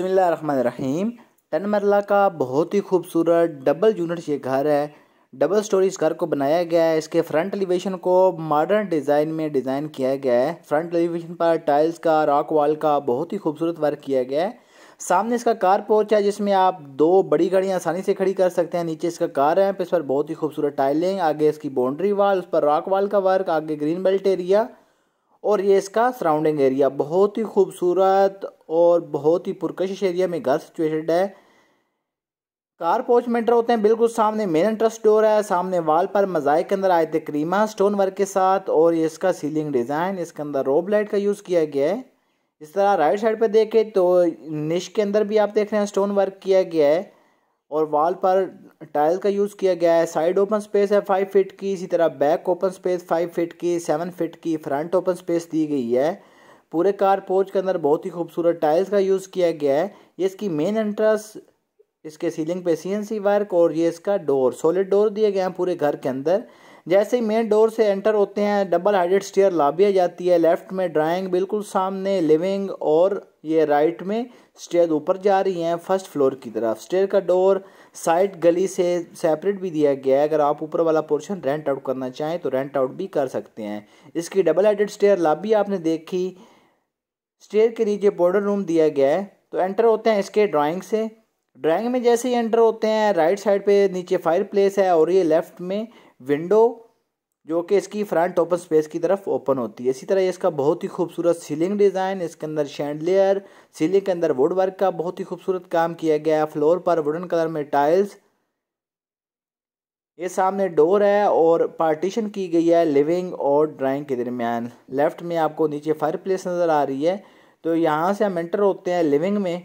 बसमीम टन मरला का बहुत ही खूबसूरत डबल यूनिट ये घर है डबल स्टोरी इस घर को बनाया गया है इसके फ्रंट एलिवेशन को मॉडर्न डिज़ाइन में डिज़ाइन किया गया है फ्रंट एलिवेशन पर टाइल्स का रॉक वॉल का बहुत ही खूबसूरत वर्क किया गया है सामने इसका कार पोच है जिसमें आप दो बड़ी गाड़ियाँ आसानी से खड़ी कर सकते हैं नीचे इसका कार है इस पर बहुत ही खूबसूरत टाइलिंग आगे इसकी बाउंड्री वाल उस पर रॉक वाल का वर्क आगे ग्रीन बेल्ट एरिया और ये इसका सराउंडिंग एरिया बहुत ही खूबसूरत और बहुत ही पुरकशिश एरिया में घर सिचुएटेड है कार पोच मेंटर होते हैं बिल्कुल सामने मेन एंट्रेंस डोर है सामने वाल पर मजाक के अंदर आए थे क्रीमा स्टोन वर्क के साथ और ये इसका सीलिंग डिज़ाइन इसके अंदर रोब लाइट का यूज़ किया गया है इस तरह राइट साइड पर देखें तो निश के अंदर भी आप देख रहे हैं स्टोन वर्क किया गया है और वॉल पर टाइल का यूज़ किया गया है साइड ओपन स्पेस है फाइव फिट की इसी तरह back open space five feet की सेवन फिट की फ्रंट ओपन स्पेस दी गई है पूरे कार पोच के अंदर बहुत ही खूबसूरत टाइल्स का यूज़ किया गया है ये इसकी मेन एंट्रेंस इसके सीलिंग पे सीएनसी वर्क और ये इसका डोर सॉलिड डोर दिए गए हैं पूरे घर के अंदर जैसे ही मेन डोर से एंटर होते हैं डबल हाइडेड स्टेयर लाभिया जाती है लेफ्ट में ड्राइंग बिल्कुल सामने लिविंग और ये राइट में स्टेयर ऊपर जा रही हैं फर्स्ट फ्लोर की तरफ स्टेयर का डोर साइड गली से सेपरेट भी दिया गया है अगर आप ऊपर वाला पोर्शन रेंट आउट करना चाहें तो रेंट आउट भी कर सकते हैं इसकी डबल हाइडेड स्टेयर लाबी आपने देखी स्टेयर के नीचे बॉर्डर रूम दिया गया है तो एंटर होते हैं इसके ड्राइंग से ड्राइंग में जैसे ही एंटर होते हैं राइट साइड पे नीचे फायर प्लेस है और ये लेफ्ट में विंडो जो कि इसकी फ्रंट ओपन स्पेस की तरफ ओपन होती है इसी तरह इसका बहुत ही खूबसूरत सीलिंग डिज़ाइन इसके अंदर शैंडलेयर सीलिंग के अंदर वुड वर्क का बहुत ही खूबसूरत काम किया गया है फ्लोर पर वुडन कलर में टाइल्स ये सामने डोर है और पार्टीशन की गई है लिविंग और ड्राइंग के दरमियान लेफ्ट में आपको नीचे फायर प्लेस नज़र आ रही है तो यहाँ से हम एंटर होते हैं लिविंग में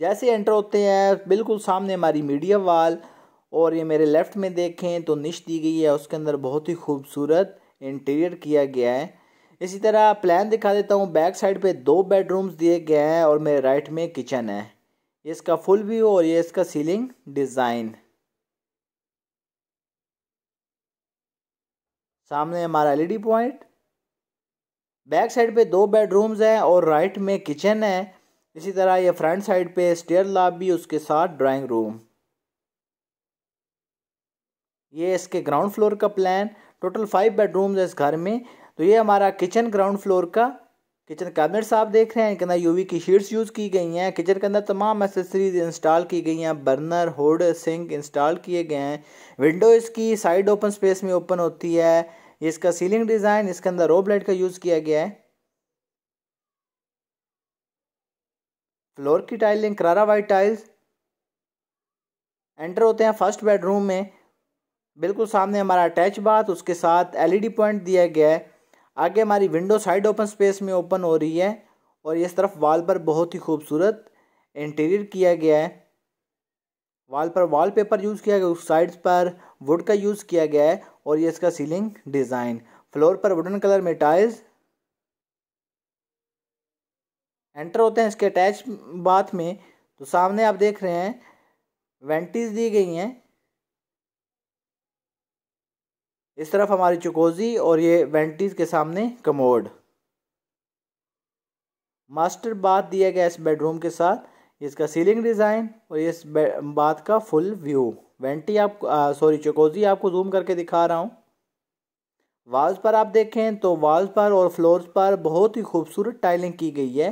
जैसे एंटर होते हैं बिल्कुल सामने हमारी मीडिया वाल और ये मेरे लेफ़्ट में देखें तो निश दी गई है उसके अंदर बहुत ही खूबसूरत इंटीरियर किया गया है इसी तरह प्लान दिखा देता हूँ बैक साइड पे दो बेडरूम्स दिए गए हैं और मेरे राइट में किचन है ये इसका फुल व्यू और ये इसका सीलिंग डिज़ाइन सामने हमारा एलईडी पॉइंट बैक साइड पे दो बेडरूम्स हैं और राइट में किचन है इसी तरह ये फ्रंट साइड पे स्टेयर भी उसके साथ ड्राइंग रूम ये इसके ग्राउंड फ्लोर का प्लान टोटल फाइव बेडरूम्स है इस घर में तो ये हमारा किचन ग्राउंड फ्लोर का किचन कैबिनेट्स आप देख रहे हैं इनके अंदर यूवी की शीट्स यूज़ की गई हैं किचन के अंदर तमाम एसेसरीज इंस्टॉल की गई हैं बर्नर हुड सिंक इंस्टॉल किए गए हैं विंडो इसकी साइड ओपन स्पेस में ओपन होती है ये इसका सीलिंग डिज़ाइन इसके अंदर रोब लाइट का यूज़ किया गया है फ्लोर की टाइलिंग करारा वाइट टाइल्स एंटर होते हैं फर्स्ट बेडरूम में बिल्कुल सामने हमारा अटैच बाथ उसके साथ एलईडी पॉइंट e दिया गया है आगे हमारी विंडो साइड ओपन स्पेस में ओपन हो रही है और इस तरफ वाल पर बहुत ही खूबसूरत इंटीरियर किया गया है वाल पर वॉल पेपर यूज़ किया गया उस साइड पर वुड का यूज़ किया गया है और ये इसका सीलिंग डिज़ाइन फ्लोर पर वुडन कलर में टाइल्स एंटर होते हैं इसके अटैच बाथ में तो सामने आप देख रहे हैं वेंटीज दी गई हैं इस तरफ हमारी चुकोजी और ये वेंटीज के सामने कमोड मास्टर बाथ दिया गया इस बेडरूम के साथ इसका सीलिंग डिज़ाइन और इस बाथ का फुल व्यू वेंटी आप सॉरी चकोजी आपको जूम करके दिखा रहा हूँ वाल्स पर आप देखें तो वाल्स पर और फ्लोर्स पर बहुत ही खूबसूरत टाइलिंग की गई है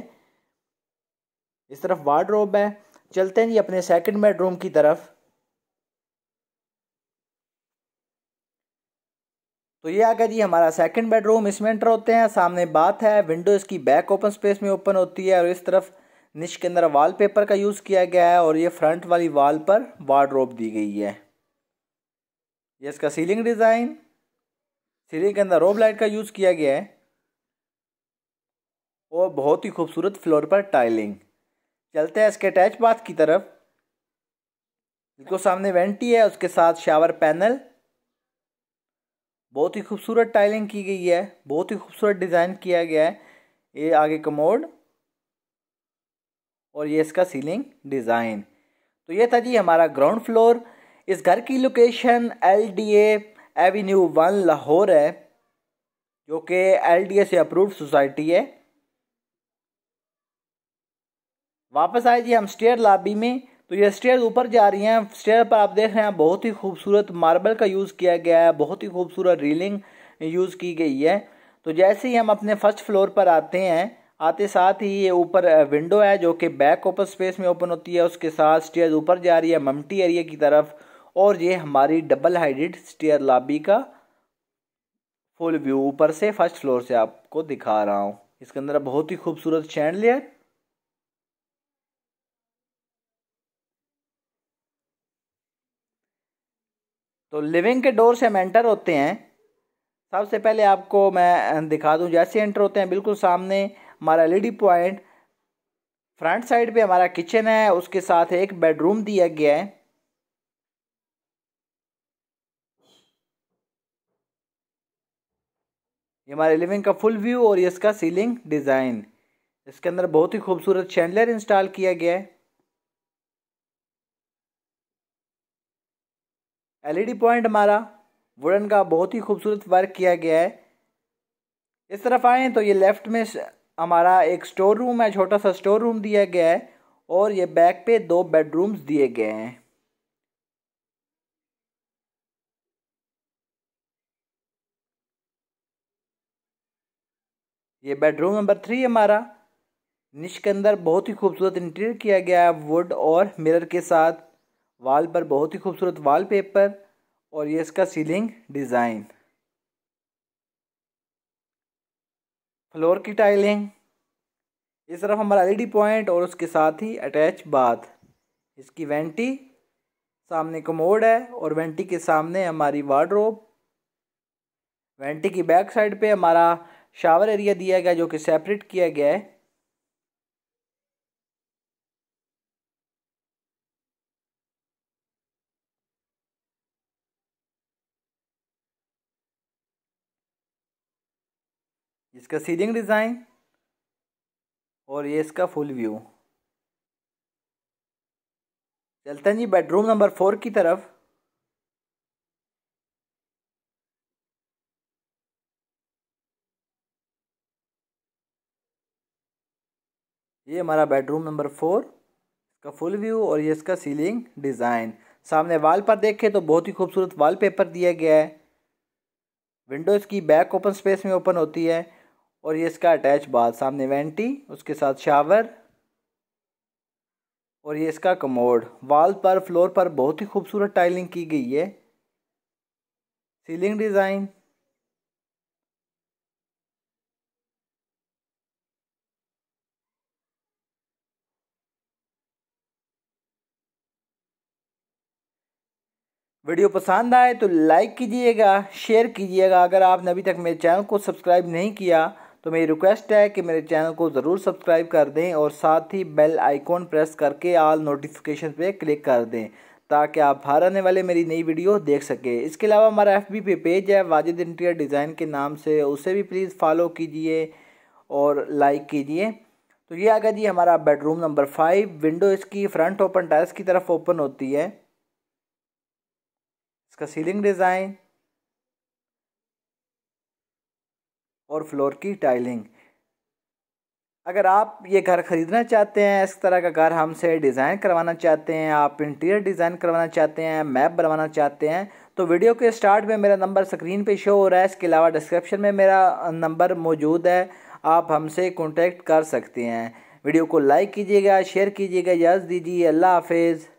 इस तरफ वार्ड्रोब है चलते हैं जी अपने सेकंड बेडरूम की तरफ तो ये आ गया जी हमारा सेकंड बेडरूम इसमें एंटर होते हैं सामने बात है विंडो इसकी बैक ओपन स्पेस में ओपन होती है और इस तरफ निश के अंदर वॉलपेपर का यूज़ किया गया है और ये फ्रंट वाली वाल पर वार्ड्रोब दी गई है ये इसका सीलिंग डिज़ाइन सीलिंग के अंदर रोब लाइट का यूज़ किया गया है और बहुत ही खूबसूरत फ्लोर पर टाइलिंग चलते हैं इसके अटैच बाथ की तरफ बिल्कुल सामने वेंटी है उसके साथ शावर पैनल बहुत ही खूबसूरत टाइलिंग की गई है बहुत ही खूबसूरत डिज़ाइन किया गया है ये आगे कमोड और ये इसका सीलिंग डिज़ाइन तो ये था जी हमारा ग्राउंड फ्लोर इस घर की location L D avenue one Lahore है जो कि एल डी ए से अप्रूव सोसाइटी है वापस आए जी हम स्टेयर लाबी में तो ये स्टेयर ऊपर जा रही हैं स्टेयर पर आप देख रहे हैं बहुत ही खूबसूरत मार्बल का यूज़ किया गया है बहुत ही खूबसूरत रीलिंग यूज़ की गई है तो जैसे ही हम अपने फर्स्ट फ्लोर पर आते हैं आते साथ ही ये ऊपर विंडो है जो कि बैक ओपन स्पेस में ओपन होती है उसके साथ स्टेयर ऊपर जा रही है ममटी एरिया की तरफ और ये हमारी डबल हाइडेड स्टेयर लाबी का फुल व्यू ऊपर से फर्स्ट फ्लोर से आपको दिखा रहा हूँ इसके अंदर बहुत ही खूबसूरत चैंडलियर तो लिविंग के डोर से हम एंटर होते हैं सबसे पहले आपको मैं दिखा दूं जैसे एंटर होते हैं बिल्कुल सामने हमारा एलईडी पॉइंट फ्रंट साइड पे हमारा किचन है उसके साथ एक बेडरूम दिया गया है ये हमारे लिविंग का फुल व्यू और इसका सीलिंग डिज़ाइन इसके अंदर बहुत ही खूबसूरत चैंडलर इंस्टॉल किया गया है एलईडी पॉइंट हमारा वुडन का बहुत ही खूबसूरत वर्क किया गया है इस तरफ आएँ तो ये लेफ़्ट में हमारा एक स्टोर रूम है छोटा सा स्टोर रूम दिया गया है और ये बैक पे दो बेडरूम्स दिए गए हैं ये बेडरूम नंबर थ्री हमारा निश के अंदर बहुत ही खूबसूरत इंटीरियर किया गया है वुड और मिरर के साथ वाल पर बहुत ही खूबसूरत वाल पेपर और ये इसका सीलिंग डिज़ाइन फ्लोर की टाइलिंग इस तरफ हमारा एलईडी पॉइंट और उसके साथ ही अटैच बाथ इसकी वेंटी सामने कमोड है और वेंटी के सामने हमारी वार्ड्रोब वेंटी की बैक साइड पे हमारा शावर एरिया दिया गया जो कि सेपरेट किया गया है इसका सीलिंग डिज़ाइन और ये इसका फुल व्यू चलते हैं जी बेडरूम नंबर फोर की तरफ ये हमारा बेडरूम नंबर फोर इसका फुल व्यू और ये इसका सीलिंग डिज़ाइन सामने वाल पर देखें तो बहुत ही खूबसूरत वॉलपेपर दिया गया है विंडोज़ की बैक ओपन स्पेस में ओपन होती है और ये इसका अटैच बाद सामने वेंटी उसके साथ शावर और ये इसका कमोड वॉल पर फ्लोर पर बहुत ही खूबसूरत टाइलिंग की गई है सीलिंग डिज़ाइन वीडियो पसंद आए तो लाइक कीजिएगा शेयर कीजिएगा अगर आपने अभी तक मेरे चैनल को सब्सक्राइब नहीं किया तो मेरी रिक्वेस्ट है कि मेरे चैनल को ज़रूर सब्सक्राइब कर दें और साथ ही बेल आइकॉन प्रेस करके आल नोटिफिकेशन पे क्लिक कर दें ताकि आप बाहर आने वाले मेरी नई वीडियो देख सकें इसके अलावा हमारा एफ बी पे पेज है वाजिद इंटीरियर डिज़ाइन के नाम से उसे भी प्लीज़ फॉलो कीजिए और लाइक कीजिए तो ये आ गया जी हमारा बेडरूम नंबर फाइव विंडो इसकी फ्रंट ओपन टाइल्स की तरफ ओपन होती है इसका सीलिंग डिज़ाइन और फ्लोर की टाइलिंग अगर आप ये घर ख़रीदना चाहते हैं इस तरह का घर हमसे डिज़ाइन करवाना चाहते हैं आप इंटीरियर डिज़ाइन करवाना चाहते हैं मैप बनवाना चाहते हैं तो वीडियो के स्टार्ट में मेरा नंबर स्क्रीन पे शो हो रहा है इसके अलावा डिस्क्रिप्शन में मेरा नंबर मौजूद है आप हमसे कॉन्टेक्ट कर सकते हैं वीडियो को लाइक कीजिएगा शेयर कीजिएगा इजाज़ दीजिए अल्लाह हाफिज़